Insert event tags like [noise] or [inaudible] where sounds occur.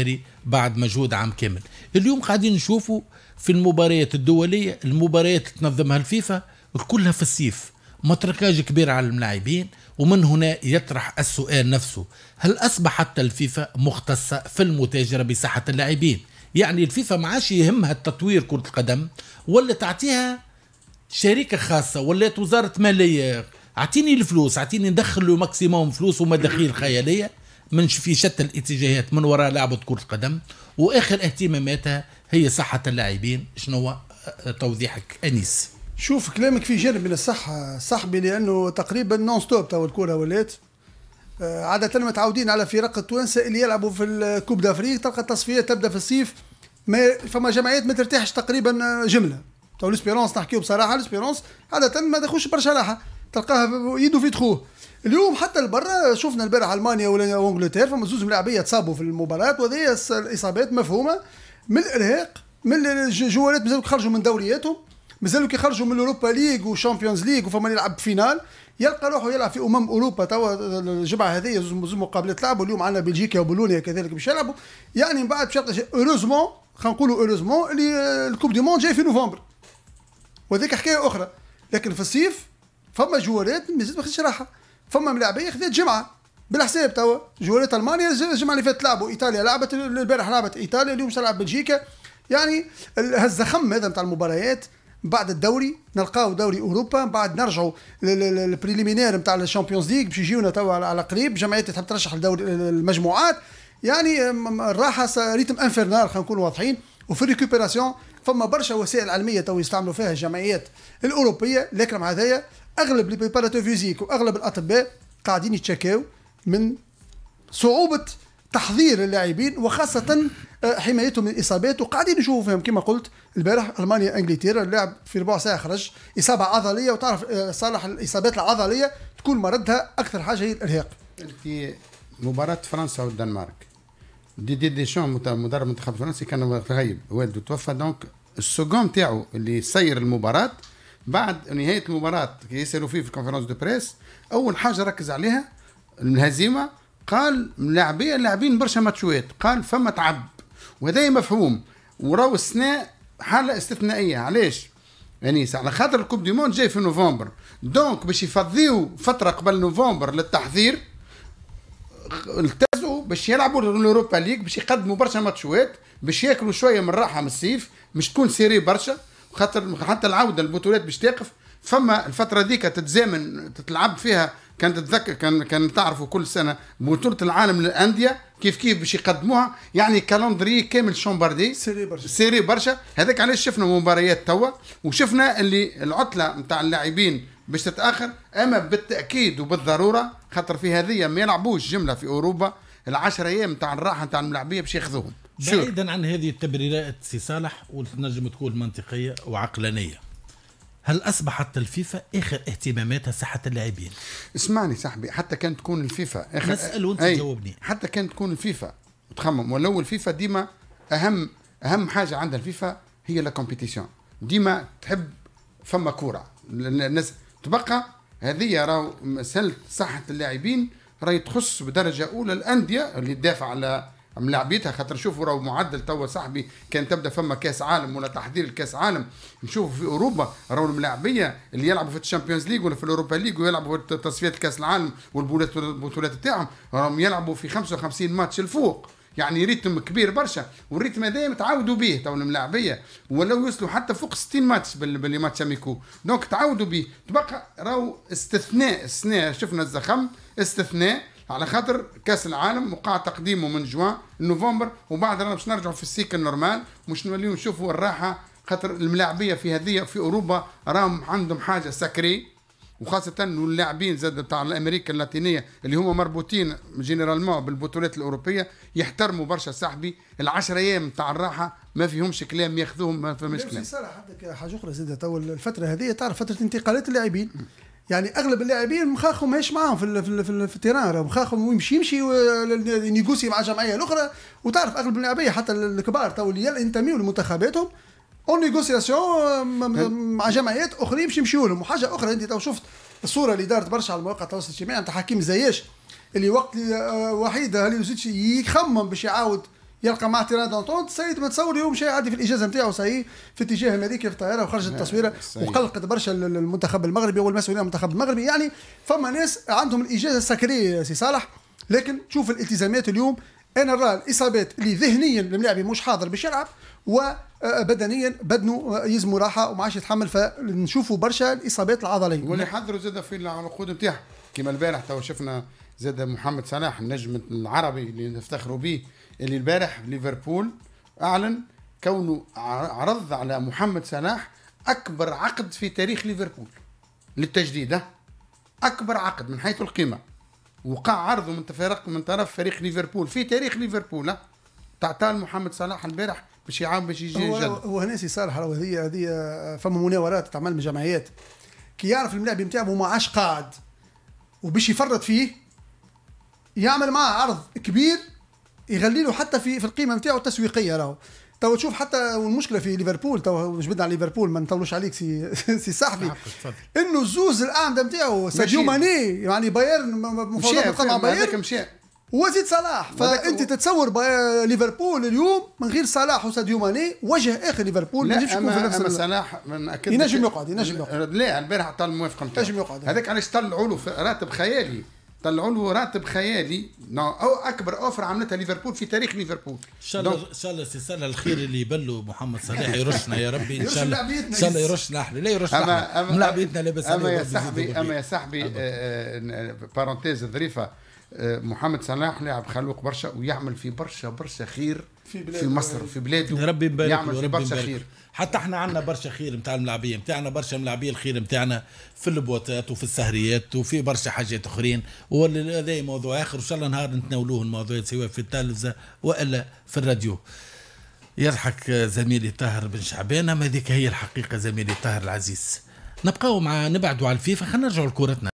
التجاري بعد مجهود عام كامل اليوم قاعدين نشوفوا في المباريات الدوليه المباريات اللي تنظمها الفيفا كلها في الصيف متركاج كبير على الملاعبين ومن هنا يطرح السؤال نفسه هل أصبحت الفيفا مختصة في المتاجرة بصحة اللاعبين يعني الفيفا ما عادش يهمها التطوير كرة القدم ولا تعطيها شركة خاصة ولا وزارة مالية اعطيني الفلوس اعطيني ندخل ماكسيموم فلوس ومداخيل خيالية من في شتى الاتجاهات من وراء لعبة كرة القدم وآخر اهتماماتها هي صحة اللاعبين شنو آه، توضيحك أنيس شوف كلامك في جانب من الصحة صاحبي لأنه تقريبا نون ستوب تو الكرة ولات آه، عادة متعودين على فرق التوانسة اللي يلعبوا في الكوب دافريك تلقى التصفية تبدا في الصيف ما فما جمعيات ما ترتاحش تقريبا آه، جملة تو ليسبيرونس نحكيو بصراحة ليسبيرونس عادة ما تخش برشا راحة تلقاها يدو في تخوه اليوم حتى البرة شفنا البارح المانيا ولا انجلتير فما زوج ملاعبيه تصابوا في المباراه وهذه الاصابات مفهومه من الارهاق من الجوالات مازالوا خرجوا من دورياتهم مازالوا كيخرجوا من اوروبا ليغ وشامبيونز ليغ وفما يلعب فينال يلقى روحه يلعب في امم اوروبا توا الجمعه هذه زوج مقابلات لعبوا اليوم عندنا بلجيكا وبولونيا كذلك باش يلعبوا يعني من بعد باش اوروزمون خلينا نقولوا اوروزمون اللي الكوب دي موند جاي في نوفمبر وهذيك حكايه اخرى لكن في الصيف فما جوارات مازال ما خدش راحه فما ملاعبيه خذات جمعه بالحساب توا جوارات المانيا الجمعه اللي فاتت لعبوا ايطاليا لعبت البارح لعبت ايطاليا اليوم تلعب بلجيكا يعني الزخم هذا نتاع المباريات بعد الدوري نلقاو دوري اوروبا بعد نرجعوا للبريليمينير نتاع الشامبيونز ليغ باش يجيونا توا على قريب جمعيات تحب ترشح لدوري المجموعات يعني الراحه ريتم انفرنال خلينا نكونوا واضحين وفي ريكوبيراسيون فما برشا وسائل علميه تو يستعملوا فيها الجمعيات الاوروبيه لكن مع هذايا اغلب لي بريباراتور فيزيك واغلب الاطباء قاعدين يتشكاو من صعوبه تحضير اللاعبين وخاصه آه، حمايتهم من الاصابات وقاعدين نشوفوا فيهم كما قلت البارح المانيا انجلترا اللاعب في ربع ساعه خرج اصابه عضليه وتعرف آه، صالح الاصابات العضليه تكون مردها اكثر حاجه هي الارهاق. في مباراه فرنسا والدنمارك دي دي ديشان مدرب منتخب فرنسي كان غايب والده توفى دونك السوغون تاعو اللي سير المباراه بعد نهايه المباراه كي يسالوا فيه في الكونفرنس دو بريس اول حاجه ركز عليها الهزيمه قال لاعبين لاعبين برشا ماتشوات قال فما تعب وهذا مفهوم وراو السنة حالة استثنائية علاش؟ يعني على خاطر الكوب دي موند جاي في نوفمبر دونك باش يفضيو فترة قبل نوفمبر للتحضير التزوا باش يلعبوا الاوروبا ليج باش يقدموا برشا ماتشوات باش ياكلوا شوية من الراحة من الصيف مش تكون سيري برشا خاطر حتى العوده البطولات باش تقف فما الفتره ذيك تتزامن تتلعب فيها كان تتذكر كان كان تعرفوا كل سنه بطوله العالم للانديه كيف كيف باش يقدموها يعني كالندري كامل شومباردي سيري برشا سيري برشا هذاك علاش شفنا مباريات توا وشفنا اللي العطله نتاع اللاعبين باش تتاخر اما بالتاكيد وبالضروره خاطر في هذه ما يلعبوش جمله في اوروبا العشر ايام نتاع الراحه نتاع الملاعبيه باش ياخذوهم بعيدا عن هذه التبريرات سي صالح وتنجم تكون منطقيه وعقلانيه هل اصبحت الفيفا اخر اهتماماتها صحه اللاعبين؟ اسمعني صاحبي حتى كان تكون الفيفا اخر نسال وانت تجاوبني حتى كان تكون الفيفا تخمم ولو الفيفا ديما اهم اهم حاجه عندها الفيفا هي لا كومبيتيسيون ديما تحب فما كوره الناس تبقى هذه راهو مساله صحه اللاعبين راهي تخص بدرجه اولى الانديه اللي تدافع على ملعبيتها خاطر شوفوا راهو معدل توا صاحبي كان تبدا فما كاس عالم ولا تحضير الكاس عالم نشوفوا في اوروبا راهو الملاعبيه اللي يلعبوا في الشامبيونز ليج ولا في الاوروبا ليج ويلعبوا في تصفيات كاس العالم والبطولات تاعهم راهم يلعبوا في 55 ماتش الفوق يعني ريتم كبير برشا والريتم هذا متعودوا به تو الملاعبيه ولو يوصلوا حتى فوق 60 ماتش باللي ماتش اميكو دونك تعودوا به تبقى راهو استثناء استثناء شفنا الزخم استثناء على خاطر كاس العالم وقع تقديمه من جوان نوفمبر وبعد رانا باش نرجعوا في السيكل نورمال مش نوليو نشوفوا الراحه خاطر الملاعبيه في هذه في اوروبا راهم عندهم حاجه سكري وخاصة اللاعبين زاد تاع الأمريكا اللاتينية اللي هما مربوطين جينيرالمون بالبطولات الأوروبية يحترموا برشا صاحبي العشر أيام تاع الراحة ما فيهمش كلام ياخذوهم ما فيهمش كلام. صالح حاجة أخرى زاد تو الفترة هذه تعرف فترة انتقالات اللاعبين يعني اغلب اللاعبين مخاخهم ماهيش معاهم في في, في, في التيران مخاخهم يمشي يمشي آه، نيغوسي مع الجمعيه الاخرى وتعرف اغلب اللاعبيه حتى الكبار تو اللي ينتميوا لمنتخباتهم اون نيغوسياسيون آه، مع جمعيات اخرى يمشي يمشيوا لهم وحاجه اخرى انت تو شفت الصوره اللي دارت برشا على مواقع التواصل الاجتماعي نتاع حكيم زياش اللي وقت آه، وحيد يخمم باش يعاود يلقى مع اعتراض دونتونت السيد متصور يوم شيء عادي في الاجازه نتاعو صحيح في اتجاه هذيك الطائره وخرج نعم، التصويره وقلقت برشا المنتخب المغربي والمسؤوليه المنتخب المغربي يعني فما ناس عندهم الاجازه السكريه سي صالح لكن شوف الالتزامات اليوم انا نرى الاصابات اللي ذهنيا الملاعبي مش حاضر باش يلعب وبدنيا آه، آه، بدنه آه، يلزموا راحه وما عادش يتحمل فنشوفوا برشا الاصابات العضليه واللي حضروا زاد في العقود نتاعهم كما البارح تو شفنا زاد محمد صلاح النجم العربي اللي نفتخروا به اللي البارح ليفربول اعلن كونه عرض على محمد صلاح اكبر عقد في تاريخ ليفربول للتجديد اكبر عقد من حيث القيمه وقع عرضه من فريق من طرف فريق ليفربول في تاريخ ليفربول تعطى محمد صلاح البارح باش يعاون باش يجي جد هو هنا سي صالح هذه هذه فما مناورات تعمل من جمعيات كي يعرف الملاعب نتاعو ما عادش قاعد وباش يفرط فيه يعمل معاه عرض كبير يغلي له حتى في في القيمه نتاعو التسويقيه راهو تو تشوف حتى والمشكله في ليفربول تو جبدنا على ليفربول ما نطولوش عليك سي [laughs] سي صاحبي نعم، انه الزوز الاعمده نتاعو ساديو ماني يعني بايرن مفاوضات مع بايرن وزيد صلاح فانت و... تتصور ليفربول اليوم من غير صلاح وساديو ماني وجه اخر ليفربول ما ينجمش يكون في نفس اما صلاح ناكد ينجم يقعد ينجم يقعد لا البارح عطى الموافقه نتاعو ينجم يقعد هذاك علاش طلعوا له راتب خيالي طلعوا له راتب خيالي او اكبر اوفر عملتها ليفربول في تاريخ ليفربول ان شاء الله ان شاء الله السلسله الخير اللي يبلوا محمد صلاح [laughs] يرشنا يا ربي ان شاء الله ان شاء الله يرشنا احنا لا يرشنا احنا ملاعبيتنا لاباس اما يا صاحبي اما يا صاحبي بارونتيز آه، آه، آه، ظريفه آه، محمد صلاح لاعب خلوق برشا ويعمل في برشا برشا خير في, بلاد في مصر في بلاده يا يبارك يعمل في برشا خير حتى احنا عندنا برشا خير نتاع الملاعبيه نتاعنا برشا ملاعبيه الخير نتاعنا في البوتات وفي السهريات وفي برشا حاجات اخرين وهذا موضوع اخر وان شاء الله نهار نتناولوه المواضيع سواء في التلفزه والا في الراديو يضحك زميلي طاهر بن شعبان اما هذيك هي الحقيقه زميلي طاهر العزيز نبقاو مع نبعدوا على الفيفا خلينا نرجعوا لكورتنا